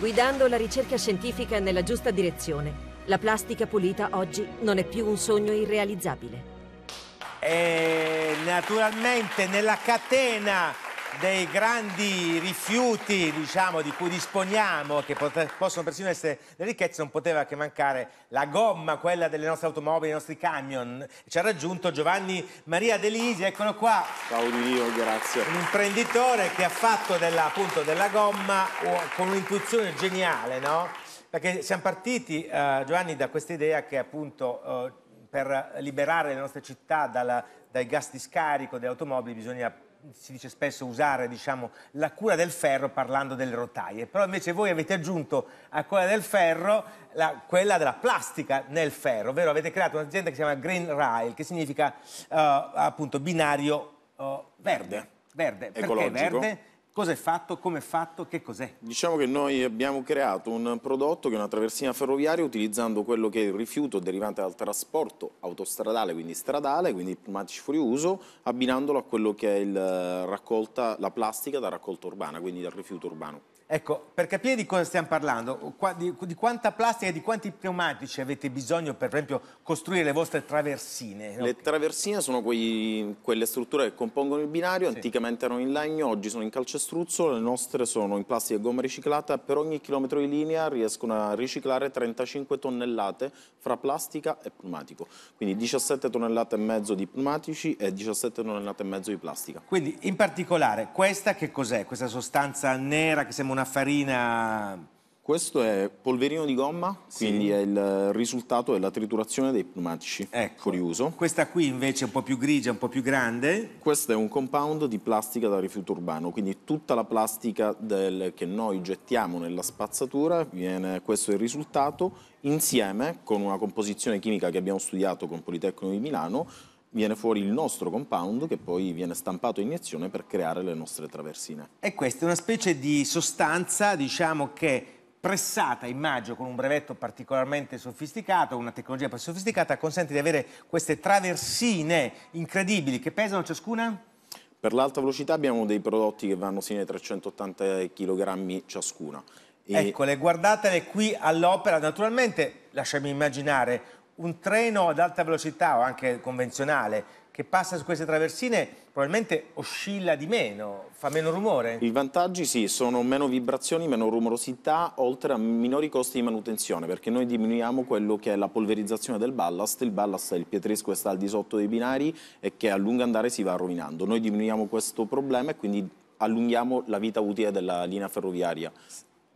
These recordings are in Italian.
guidando la ricerca scientifica nella giusta direzione. La plastica pulita oggi non è più un sogno irrealizzabile. E eh, naturalmente nella catena dei grandi rifiuti diciamo, di cui disponiamo, che possono persino essere le ricchezze, non poteva che mancare la gomma, quella delle nostre automobili, dei nostri camion. Ci ha raggiunto Giovanni Maria Delisi, eccolo qua. Ciao Dio, grazie. Un imprenditore che ha fatto della, appunto, della gomma con un'intuizione geniale, no? Perché siamo partiti, eh, Giovanni, da questa idea che appunto eh, per liberare le nostre città dalla, dai gas di scarico delle automobili bisogna si dice spesso usare diciamo, la cura del ferro parlando delle rotaie, però invece voi avete aggiunto a quella del ferro la, quella della plastica nel ferro, ovvero avete creato un'azienda che si chiama Green Rail, che significa uh, appunto binario uh, verde. Verde, Ecologico. perché verde? Cos'è fatto, come è fatto, che cos'è? Diciamo che noi abbiamo creato un prodotto che è una traversina ferroviaria utilizzando quello che è il rifiuto derivante dal trasporto autostradale, quindi stradale, quindi pneumatici fuori uso, abbinandolo a quello che è il, eh, raccolta, la plastica da raccolta urbana, quindi dal rifiuto urbano. Ecco, per capire di cosa stiamo parlando, di, di quanta plastica e di quanti pneumatici avete bisogno per per esempio costruire le vostre traversine? Le traversine sono quei, quelle strutture che compongono il binario, sì. anticamente erano in legno, oggi sono in calcestruzzo, le nostre sono in plastica e gomma riciclata, per ogni chilometro di linea riescono a riciclare 35 tonnellate fra plastica e pneumatico, quindi 17 tonnellate e mezzo di pneumatici e 17 tonnellate e mezzo di plastica. Quindi in particolare questa che cos'è? Questa sostanza nera che sembra una una farina... Questo è polverino di gomma, sì. quindi è il risultato della triturazione dei pneumatici ecco. fuori uso. Questa qui invece è un po' più grigia, un po' più grande. Questo è un compound di plastica da rifiuto urbano, quindi tutta la plastica del, che noi gettiamo nella spazzatura, viene, questo è il risultato, insieme con una composizione chimica che abbiamo studiato con Politecnico di Milano, viene fuori il nostro compound che poi viene stampato in iniezione per creare le nostre traversine. E questa è una specie di sostanza, diciamo che pressata, in maggio con un brevetto particolarmente sofisticato, una tecnologia sofisticata, consente di avere queste traversine incredibili che pesano ciascuna? Per l'alta velocità abbiamo dei prodotti che vanno sino ai 380 kg ciascuna. E... Eccole, guardatele qui all'opera, naturalmente lasciami immaginare un treno ad alta velocità o anche convenzionale che passa su queste traversine probabilmente oscilla di meno, fa meno rumore. I vantaggi sì, sono meno vibrazioni, meno rumorosità, oltre a minori costi di manutenzione, perché noi diminuiamo quello che è la polverizzazione del ballast, il ballast è il pietresco che sta al di sotto dei binari e che a lungo andare si va rovinando. Noi diminuiamo questo problema e quindi allunghiamo la vita utile della linea ferroviaria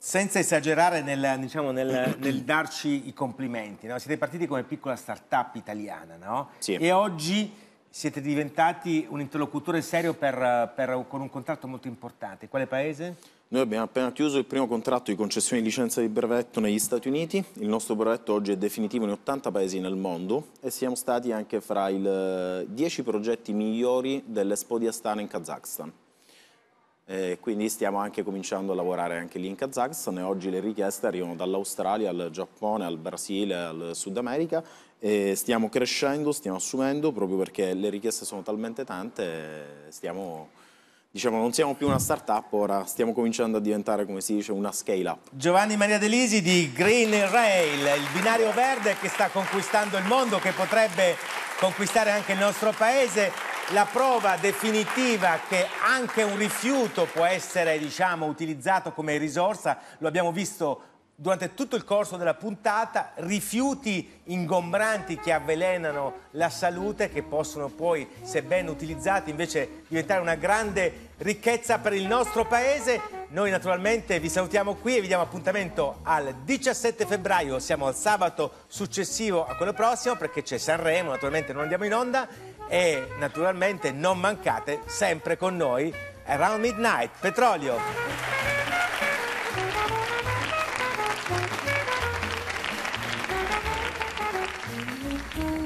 senza esagerare nel, diciamo, nel, nel darci i complimenti, no? siete partiti come piccola start-up italiana no? sì. e oggi siete diventati un interlocutore serio per, per, con un contratto molto importante. Quale paese? Noi abbiamo appena chiuso il primo contratto di concessione di licenza di brevetto negli Stati Uniti, il nostro brevetto oggi è definitivo in 80 paesi nel mondo e siamo stati anche fra i 10 progetti migliori dell'Expo di Astana in Kazakhstan. Eh, quindi stiamo anche cominciando a lavorare anche lì in Kazakhstan e oggi le richieste arrivano dall'Australia al Giappone, al Brasile, al Sud America e stiamo crescendo, stiamo assumendo proprio perché le richieste sono talmente tante, stiamo, diciamo non siamo più una start-up, ora stiamo cominciando a diventare come si dice una scale-up. Giovanni Maria Delisi di Green Rail, il binario verde che sta conquistando il mondo, che potrebbe conquistare anche il nostro paese la prova definitiva che anche un rifiuto può essere diciamo, utilizzato come risorsa, lo abbiamo visto durante tutto il corso della puntata, rifiuti ingombranti che avvelenano la salute, che possono poi, se ben utilizzati, invece diventare una grande ricchezza per il nostro paese. Noi naturalmente vi salutiamo qui e vi diamo appuntamento al 17 febbraio, siamo al sabato successivo a quello prossimo perché c'è Sanremo, naturalmente non andiamo in onda e naturalmente non mancate sempre con noi Around Midnight, Petrolio. Thank you.